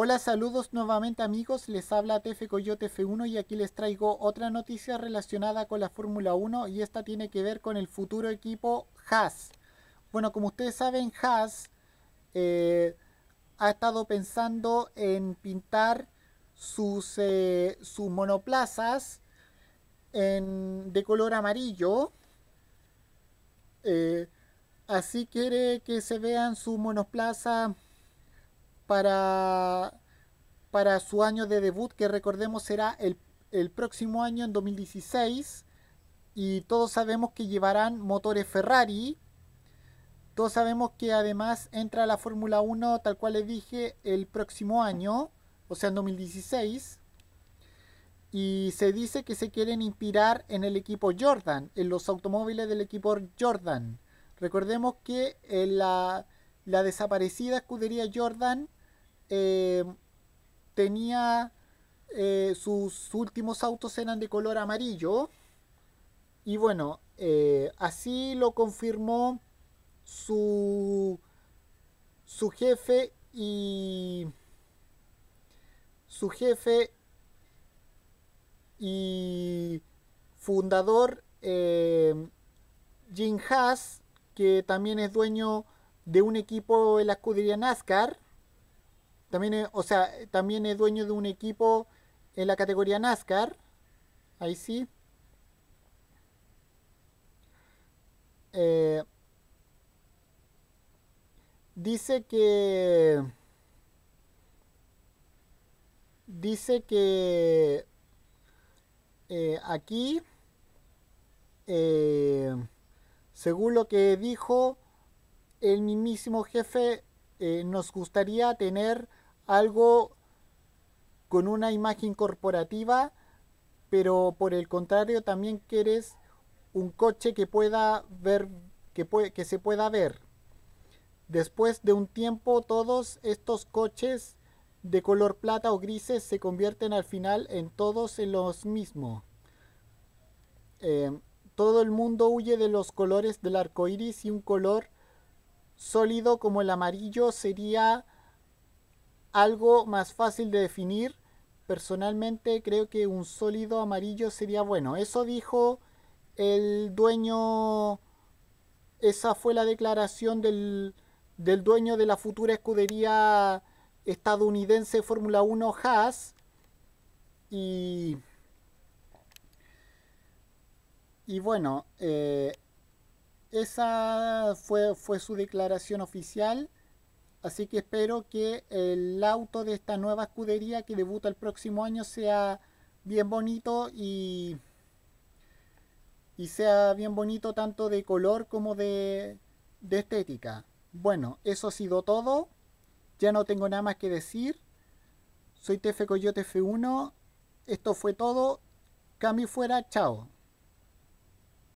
Hola, saludos nuevamente amigos, les habla TF Coyote F1 y aquí les traigo otra noticia relacionada con la Fórmula 1 y esta tiene que ver con el futuro equipo Haas. Bueno, como ustedes saben, Haas eh, ha estado pensando en pintar sus, eh, sus monoplazas de color amarillo. Eh, así quiere que se vean sus monoplazas para, para su año de debut, que recordemos será el, próximo año, en 2016. Y todos sabemos que llevarán motores Ferrari. Todos sabemos que además entra la Fórmula 1, tal cual les dije, el próximo año, o sea, en 2016 y se dice que se quieren inspirar en el equipo Jordan, en los automóviles del equipo Jordan. Recordemos que en eh, la, la, desaparecida escudería Jordan eh, tenía eh, sus últimos autos eran de color amarillo. Y bueno, eh, así lo confirmó su, su jefe y su jefe y fundador Jim Haas, que también es dueño de un equipo de la escudería NASCAR. También es, o sea, también es dueño de un equipo en la categoría NASCAR. Ahí sí. Eh, dice que dice que eh, aquí eh, según lo que dijo el mismísimo jefe nos gustaría tener algo con una imagen corporativa, pero por el contrario también quieres un coche que pueda ver, que, que se pueda ver. Después de un tiempo todos estos coches de color plata o grises se convierten al final en todos los mismos. Em, todo el mundo huye de los colores del arco iris y un color sólido como el amarillo sería algo más fácil de definir. Personalmente creo que un sólido amarillo sería bueno. Eso dijo el dueño, esa fue la declaración del, del dueño de la futura escudería estadounidense Fórmula 1 Haas. Y, y bueno, eh, esa fue, fue su declaración oficial. Así que espero que el auto de esta nueva escudería que debuta el próximo año sea bien bonito y, y sea bien bonito tanto de color como de, de estética. Bueno, eso ha sido todo. Ya no tengo nada más que decir. Soy TF Coyote F1. Esto fue todo. Cami fuera. Chao.